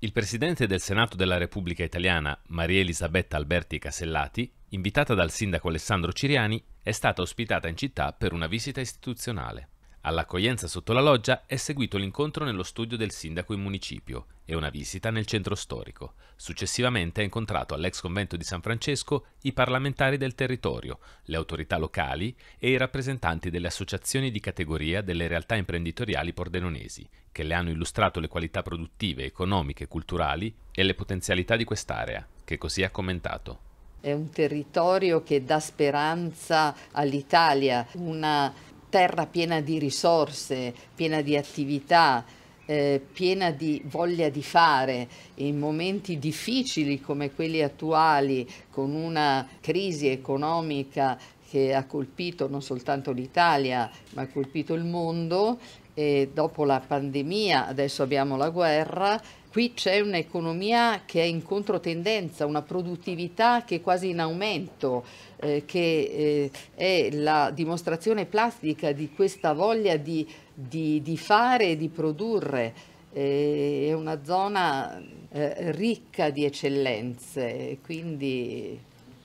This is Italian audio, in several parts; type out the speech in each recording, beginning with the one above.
Il presidente del Senato della Repubblica Italiana, Maria Elisabetta Alberti Casellati, invitata dal sindaco Alessandro Ciriani, è stata ospitata in città per una visita istituzionale. All'accoglienza sotto la loggia è seguito l'incontro nello studio del sindaco in municipio e una visita nel centro storico. Successivamente ha incontrato all'ex convento di San Francesco i parlamentari del territorio, le autorità locali e i rappresentanti delle associazioni di categoria delle realtà imprenditoriali pordenonesi, che le hanno illustrato le qualità produttive, economiche, culturali e le potenzialità di quest'area, che così ha commentato. È un territorio che dà speranza all'Italia, una terra piena di risorse, piena di attività, eh, piena di voglia di fare in momenti difficili come quelli attuali, con una crisi economica che ha colpito non soltanto l'Italia ma ha colpito il mondo e dopo la pandemia adesso abbiamo la guerra qui c'è un'economia che è in controtendenza, una produttività che è quasi in aumento, eh, che eh, è la dimostrazione plastica di questa voglia di, di, di fare e di produrre. Eh, è una zona eh, ricca di eccellenze, quindi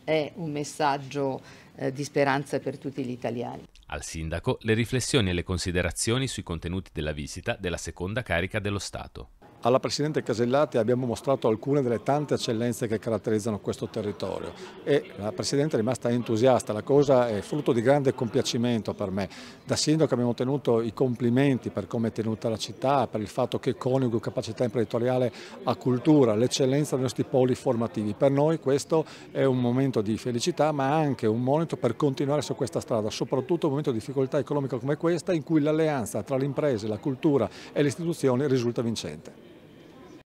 è un messaggio eh, di speranza per tutti gli italiani. Al sindaco le riflessioni e le considerazioni sui contenuti della visita della seconda carica dello Stato. Alla Presidente Casellati abbiamo mostrato alcune delle tante eccellenze che caratterizzano questo territorio e la Presidente è rimasta entusiasta, la cosa è frutto di grande compiacimento per me. Da Sindaco abbiamo ottenuto i complimenti per come è tenuta la città, per il fatto che coniuga capacità imprenditoriale a cultura, l'eccellenza dei nostri poli formativi. Per noi questo è un momento di felicità ma anche un monito per continuare su questa strada, soprattutto in un momento di difficoltà economica come questa in cui l'alleanza tra le imprese, la cultura e le istituzioni risulta vincente.